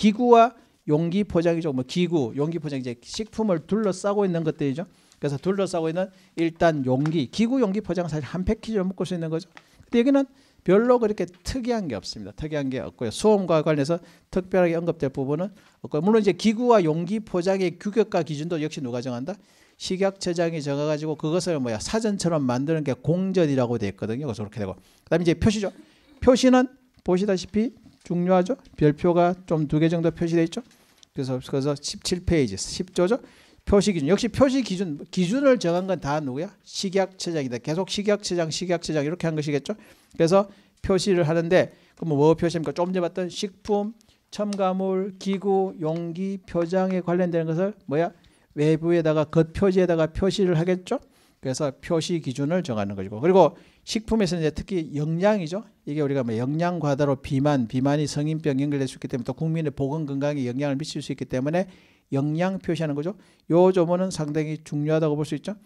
기구와 용기 포장이죠. 뭐 기구, 용기 포장 이제 식품을 둘러싸고 있는 것들이죠. 그래서 둘러싸고 있는 일단 용기, 기구, 용기 포장 사실 한 패키지로 묶을 수 있는 거죠. 근데 여기는 별로 그렇게 특이한 게 없습니다. 특이한 게 없고요. 수험과 관련해서 특별하게 언급될 부분은 없고요. 물론 이제 기구와 용기 포장의 규격과 기준도 역시 누가 정한다? 식약처장이 정해가지고 그것을 뭐야 사전처럼 만드는 게 공전이라고 돼 있거든요. 그래서 그렇게 되고 그다음에 이제 표시죠. 표시는 보시다시피 중요하죠. 별표가 좀 두 개 정도 표시되어 있죠. 그래서 그래서 17페이지 10조죠. 표시 기준 역시 표시 기준 기준을 정한 건 다 누구야? 식약처장이다. 계속 식약처장 식약처장 이렇게 한 것이겠죠. 그래서 표시를 하는데 그럼 뭐, 뭐 표시입니까? 조금 전에 봤던 식품, 첨가물, 기구, 용기, 표장에 관련되는 것을 뭐야? 외부에다가 겉표지에다가 표시를 하겠죠. 그래서 표시 기준을 정하는 것이고 그리고 식품에서 이제 특히 영양이죠. 이게 우리가 뭐 영양 과다로 비만, 비만이 성인병 연결될 수 있기 때문에 또 국민의 보건 건강에 영향을 미칠 수 있기 때문에 영양 표시하는 거죠. 요점문은 상당히 중요하다고 볼 수 있죠.